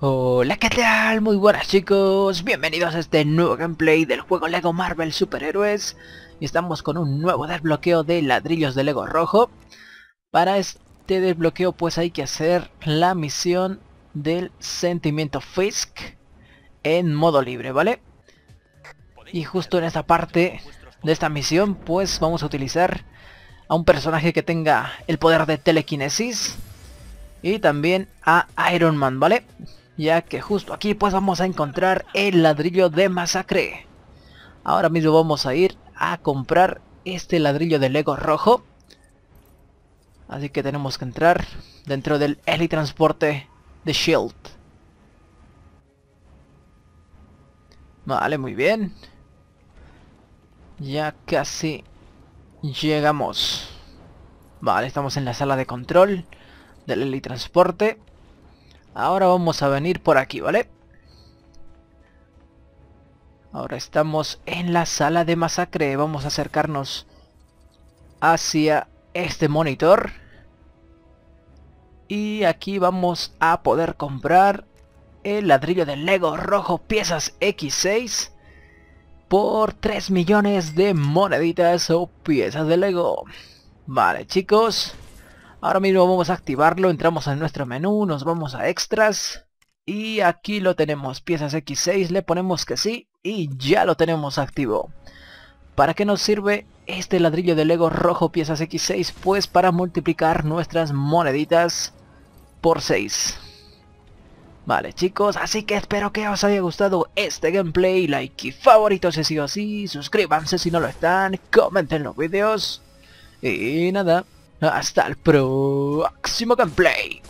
Hola, ¿qué tal? Muy buenas chicos, bienvenidos a este nuevo gameplay del juego LEGO Marvel Superhéroes Y estamos con un nuevo desbloqueo de ladrillos de LEGO rojo Para este desbloqueo pues hay que hacer la misión del sentimiento Fisk en modo libre, ¿vale? Y justo en esta parte de esta misión pues vamos a utilizar a un personaje que tenga el poder de telequinesis y también a Iron Man, ¿vale? ya que justo aquí pues vamos a encontrar el ladrillo de masacre. Ahora mismo vamos a ir a comprar este ladrillo de Lego rojo. Así que tenemos que entrar dentro del transporte de Shield. Vale, muy bien. Ya casi llegamos. Vale, estamos en la sala de control del helitransporte. transporte Ahora vamos a venir por aquí, ¿vale? Ahora estamos en la sala de masacre. Vamos a acercarnos hacia este monitor. Y aquí vamos a poder comprar el ladrillo de Lego rojo piezas X6 por 3 millones de moneditas o piezas de Lego. Vale chicos, Ahora mismo vamos a activarlo, entramos en nuestro menú, nos vamos a extras. Y aquí lo tenemos, piezas X6, le ponemos que sí y ya lo tenemos activo. ¿Para qué nos sirve este ladrillo de Lego rojo piezas X6? Pues para multiplicar nuestras moneditas por 6. Vale chicos, así que espero que os haya gustado este gameplay, like y favorito si ha sido así, suscríbanse si no lo están, comenten los vídeos y nada, hasta el próximo gameplay.